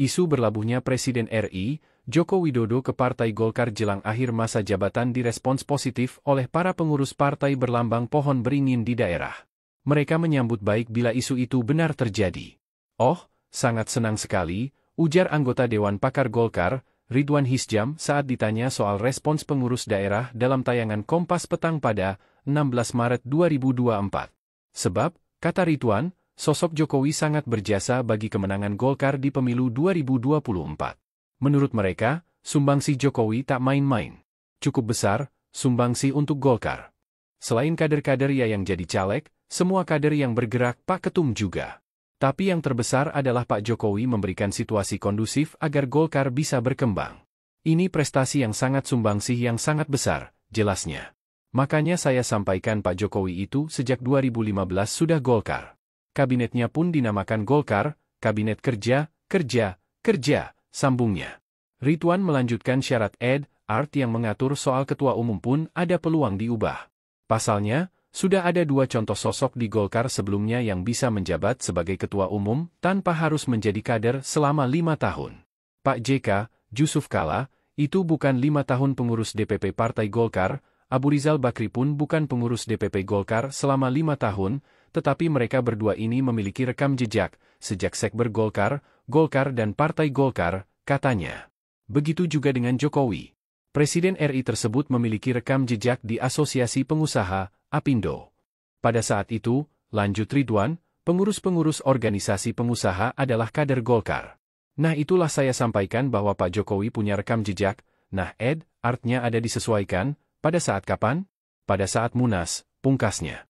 Isu berlabuhnya Presiden RI, Joko Widodo ke Partai Golkar jelang akhir masa jabatan direspons positif oleh para pengurus partai berlambang pohon beringin di daerah. Mereka menyambut baik bila isu itu benar terjadi. Oh, sangat senang sekali, ujar anggota Dewan Pakar Golkar, Ridwan Hisjam saat ditanya soal respons pengurus daerah dalam tayangan Kompas Petang pada 16 Maret 2024. Sebab, kata Ridwan, Sosok Jokowi sangat berjasa bagi kemenangan Golkar di pemilu 2024. Menurut mereka, sumbangsi Jokowi tak main-main. Cukup besar, sumbangsi untuk Golkar. Selain kader-kader ya yang jadi caleg, semua kader yang bergerak Pak Ketum juga. Tapi yang terbesar adalah Pak Jokowi memberikan situasi kondusif agar Golkar bisa berkembang. Ini prestasi yang sangat sumbangsih yang sangat besar, jelasnya. Makanya saya sampaikan Pak Jokowi itu sejak 2015 sudah Golkar kabinetnya pun dinamakan Golkar, Kabinet Kerja, Kerja, Kerja, sambungnya. Rituan melanjutkan syarat ed, art yang mengatur soal ketua umum pun ada peluang diubah. Pasalnya, sudah ada dua contoh sosok di Golkar sebelumnya yang bisa menjabat sebagai ketua umum tanpa harus menjadi kader selama lima tahun. Pak JK, Yusuf Kala, itu bukan lima tahun pengurus DPP Partai Golkar, Abu Rizal Bakri pun bukan pengurus DPP Golkar selama lima tahun, tetapi mereka berdua ini memiliki rekam jejak, sejak sekber Golkar, Golkar dan Partai Golkar, katanya. Begitu juga dengan Jokowi. Presiden RI tersebut memiliki rekam jejak di Asosiasi Pengusaha, APindo. Pada saat itu, lanjut Ridwan, pengurus-pengurus organisasi pengusaha adalah kader Golkar. Nah itulah saya sampaikan bahwa Pak Jokowi punya rekam jejak, nah ed, artnya ada disesuaikan, pada saat kapan? Pada saat munas, pungkasnya.